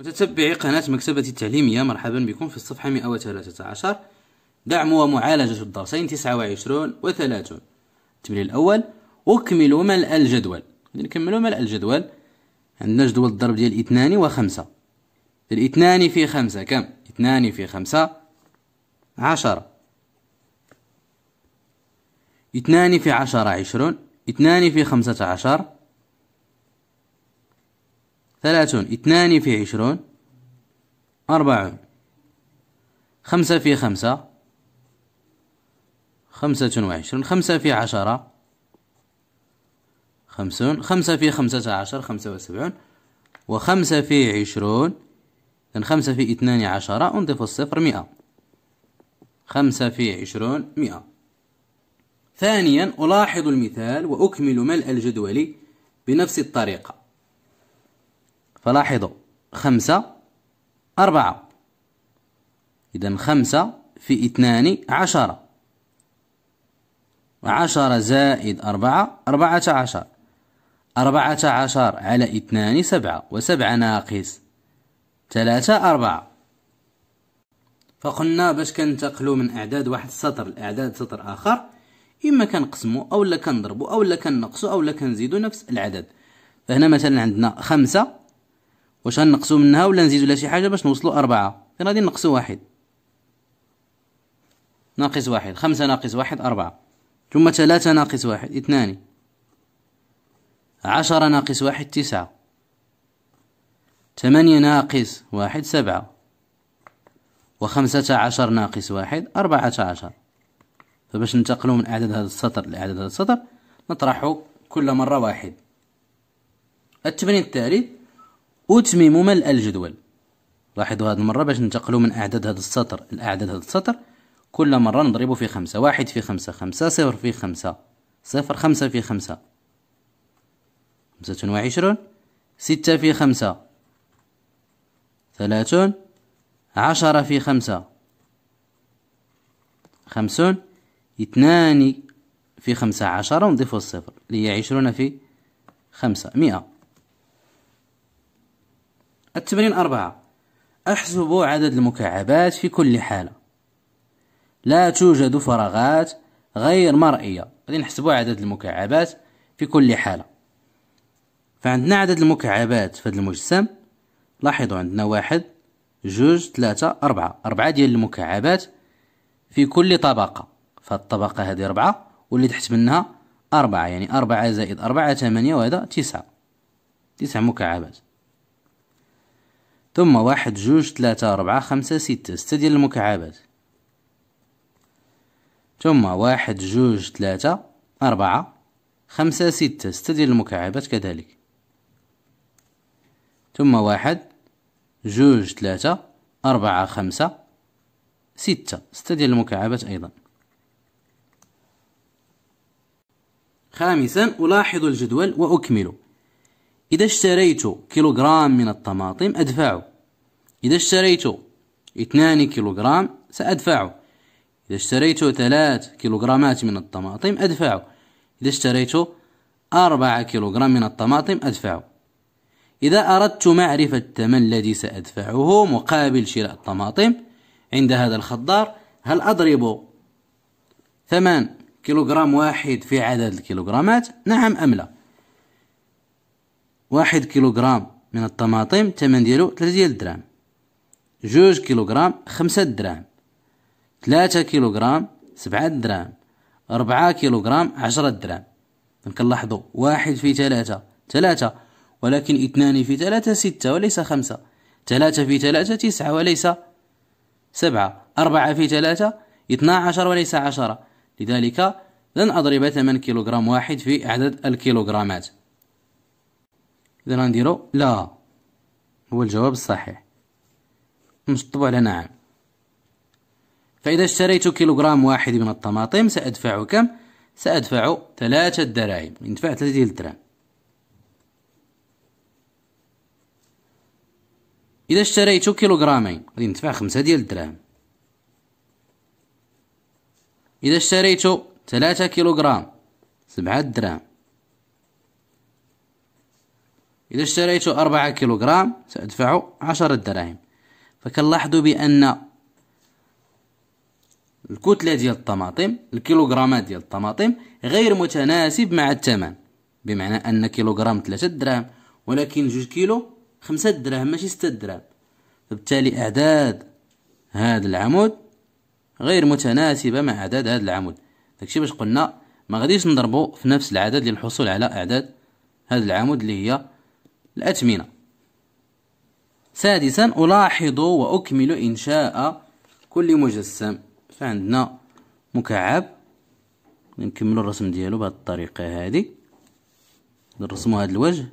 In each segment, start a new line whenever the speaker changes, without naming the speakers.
متتبعي قناة مكتبة التعليمية مرحبا بكم في الصفحة 113 دعم ومعالجة الدرسين 29 و 30 التمرين الأول أكملوا ملء الجدول نكملوا ملء الجدول عندنا جدول الضرب ديال اثنان وخمسة الاثنان في خمسة كم اثنان في خمسة عشرة اثنان في عشرة عشرون اثنان في خمسة عشر ثلاثون اثنان في عشرون أربعون خمسة في خمسة خمسة وعشرون خمسة في عشرة خمسون خمسة في خمسة عشر خمسة وسبعون وخمسة في عشرون خمسة في اثنان عشرة أنضف الصفر مئة خمسة في عشرون مئة ثانيا ألاحظ المثال وأكمل ملء الجدول بنفس الطريقة فلاحظوا خمسة أربعة إذا خمسة في اثنان عشرة عشرة زائد أربعة أربعة عشر أربعة عشر على اثنان سبعة وسبعة ناقص ثلاثة أربعة فقلنا باش كنتقلوا من اعداد واحد السطر لاعداد سطر اخر اما كنقسموا اولا كنضربوا اولا كنقصوا اولا كنزيدوا نفس العدد فهنا مثلا عندنا خمسة واش غنقصوا منها ولا نزيدوا لها شي حاجه باش نوصلوا أربعة غادي نقصوا واحد ناقص واحد خمسة ناقص واحد أربعة ثم ثلاثة ناقص واحد اثنان عشرة ناقص واحد تسعة ثمانية ناقص واحد سبعة وخمسة عشر ناقص واحد أربعة عشر فباش ننتقلوا من أعداد هذا السطر لأعداد هذا السطر نطرح كل مرة واحد التمرين الثالث أتمم ملء الجدول لاحظوا هذه المرة باش ننتقلوا من أعداد هذا السطر لأعداد هذا السطر كل مرة نضربه في خمسة واحد في خمسة خمسة صفر في خمسة صفر خمسة في خمسة خمسة وعشرون ستة في خمسة ثلاثون عشرة في خمسة خمسون اثنان في خمسة عشرة ونضيفوا الصفر اللي هي عشرون في خمسة مئة التمرين أربعة احسبوا عدد المكعبات في كل حالة لا توجد فراغات غير مرئية غادي نحسبوا عدد المكعبات في كل حالة فعندنا عدد المكعبات في هذا المجسم لاحظوا عندنا واحد جوج ثلاثة أربعة أربعة ديال المكعبات في كل طبقة فالطبقة هذه أربعة واللي تحت منها أربعة يعني أربعة زائد أربعة ثمانية وهذا تسعة تسع مكعبات ثم واحد جوج ثلاثة أربعة خمسة ستة ستة ديال المكعبات ثم واحد جوج ثلاثة أربعة خمسة ستة ستة ديال المكعبات كذلك ثم واحد جوج ثلاثة أربعة خمسة ستة ستة ديال المكعبات أيضا خامسا ألاحظ الجدول وأكمله إذا اشتريت كيلوغرام من الطماطم أدفعه إذا اشتريت اثنان كيلوغرام سأدفعه إذا اشتريت ثلاث كيلوغرامات من الطماطم أدفعه إذا اشتريت أربعة كيلوغرام من الطماطم أدفعه إذا أردت معرفة الثمن الذي سأدفعه مقابل شراء الطماطم عند هذا الخضار هل أضرب ثمن كيلوغرام واحد في عدد الكيلوغرامات نعم أم لا واحد كيلوغرام من الطماطم تمن ديالو ثلاثة ديال الدراهم جوج كيلوغرام خمسة دراهم ثلاثة كيلوغرام سبعة دراهم ربعة كيلوغرام عشرة دراهم نلاحظو واحد في ثلاثة ثلاثة ولكن اثنان في ثلاثة ستة وليس خمسة ثلاثة في ثلاثة تسعة وليس سبعة أربعة في ثلاثة اثنا عشر وليس عشرة لذلك لن أضرب ثمن كيلوغرام واحد في عدد الكيلوغرامات إذا غنديرو لا هو الجواب الصحيح نشطبو على نعم فإذا اشتريت كيلوغرام واحد من الطماطم سأدفع كم؟ سأدفع ثلاثة دراهم ندفع ثلاثة ديال الدراهم إذا اشتريت كيلوغرامين غادي ندفع خمسة ديال الدراهم إذا اشتريت ثلاثة كيلوغرام سبعة دراهم إذا اشتريت أربعة كيلوغرام سأدفع عشرة دراهم فكنلاحظوا بأن الكتلة ديال الطماطم الكيلوغرامات ديال الطماطم غير متناسب مع الثمن بمعنى أن كيلوغرام ثلاثة دراهم ولكن جوج كيلو خمسة دراهم ماشي ستة دراهم فبالتالي أعداد هذا العمود غير متناسبة مع أعداد هذا العمود داكشي باش قلنا ما غاديش نضربو في نفس العدد للحصول على أعداد هذا العمود اللي هي الأثمنة سادسا ألاحظ وأكمل إنشاء كل مجسم فعندنا مكعب نكمل الرسم ديالو بهذه الطريقة هذه نرسموا هذا الوجه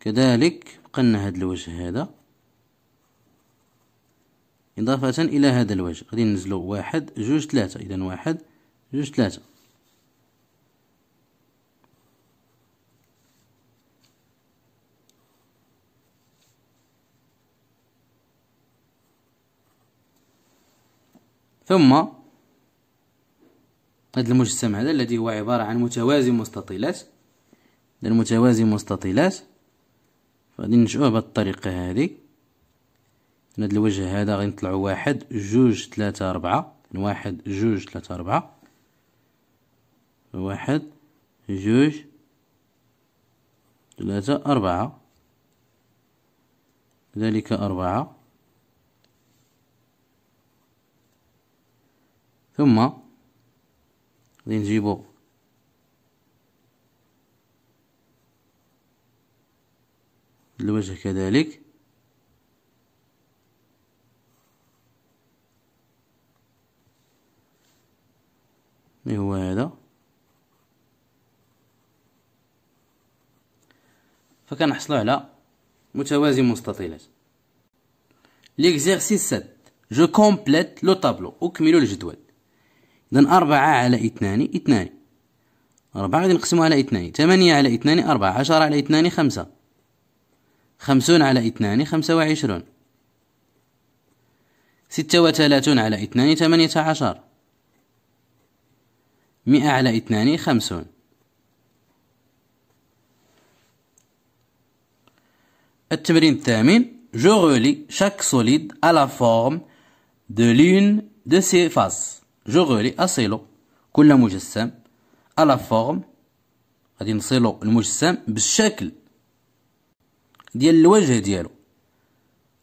كذلك بقلنا هذا الوجه هذا إضافة إلى هذا الوجه غادي ننزلو واحد جوج ثلاثة إذا واحد جوج ثلاثة ثم هذا المجسم هذا الذي هو عبارة عن متوازي مستطيلات هذا المتوازي مستطيلات غادي ننشئوه بهاد الطريقة هادي هاد الوجه هذا غادي نطلعو واحد جوج تلاتة أربعة واحد جوج تلاتة أربعة واحد جوج ثلاثة أربعة ذلك أربعة ثم غادي نجيبو الوجه كذلك ما هو هذا فكنحصلو على متوازي مستطيلات ليكزيرسيس 7 جو كومبليت لو طابلو اكملو الجدول إذن أربعة على اثنان اثنان أربعة غادي نقسموها على اثنان ثمانية على اثنان أربعة عشرة على اثنان خمسة خمسون على اثنان خمسة وعشرون ستة وثلاثون على اثنان ثمانية عشر مئة على اثنان خمسون التمرين الثامن جوغولي شاك chaque على فورم دو forme دو سي de جو غولي اصيلو كل مجسم على فورم غادي نصيلو المجسم بالشكل ديال الوجه ديالو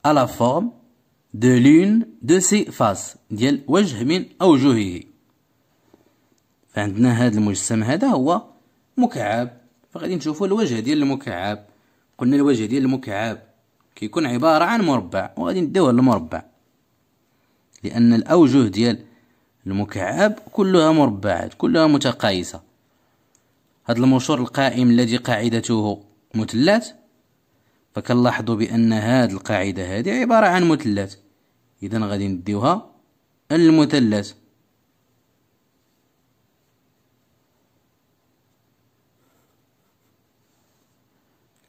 على فورم دو لون دو سي فاس ديال وجه من أوجهه فعندنا هذا المجسم هذا هو مكعب فغادي نشوفوا الوجه ديال المكعب قلنا الوجه ديال المكعب كيكون عبارة عن مربع وغادي نديوه للمربع لأن الأوجه ديال المكعب كلها مربعات كلها متقايسة هذا المشور القائم الذي قاعدته مثلث فكنلاحظوا بأن هذه القاعدة هذه عبارة عن مثلث إذا غادي نديوها المثلث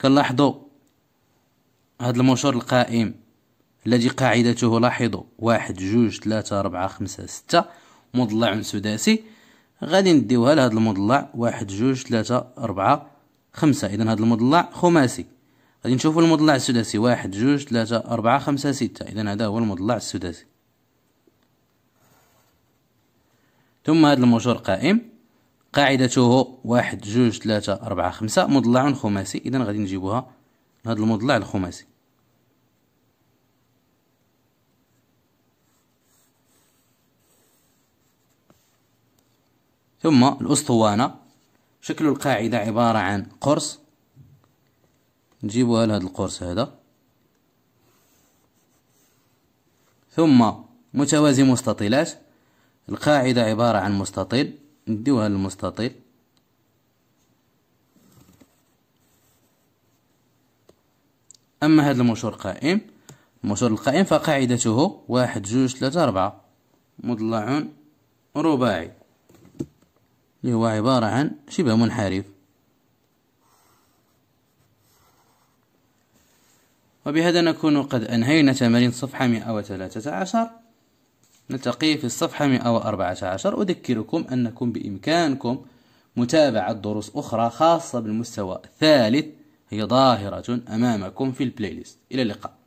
كنلاحظوا هذا المشور القائم الذي قاعدته لاحظوا واحد جوج ثلاثة أربعة خمسة ستة مضلع سداسي غادي نديوها لهاد المضلع واحد جوج ثلاثة أربعة خمسة إذا هاد المضلع خماسي غادي نشوفو المضلع السداسي واحد جوج ثلاثة أربعة خمسة ستة إذا هذا هو المضلع السداسي ثم هاد المجور قائم قاعدته واحد جوج ثلاثة أربعة خمسة مضلع خماسي إذا غادي نجيبوها لهاد المضلع الخماسي ثم الأسطوانة شكل القاعدة عبارة عن قرص نجيبها لهذا القرص هذا ثم متوازي مستطيلات القاعدة عبارة عن مستطيل نديوها للمستطيل أما هذا المنشور قائم المنشور القائم فقاعدته واحد جوج ثلاثة أربعة مضلع رباعي اللي هو عبارة عن شبه منحرف وبهذا نكون قد أنهينا تمارين صفحة 113 نلتقي في الصفحة 114 أذكركم أنكم بإمكانكم متابعة دروس أخرى خاصة بالمستوى الثالث هي ظاهرة أمامكم في البلاي ليست إلى اللقاء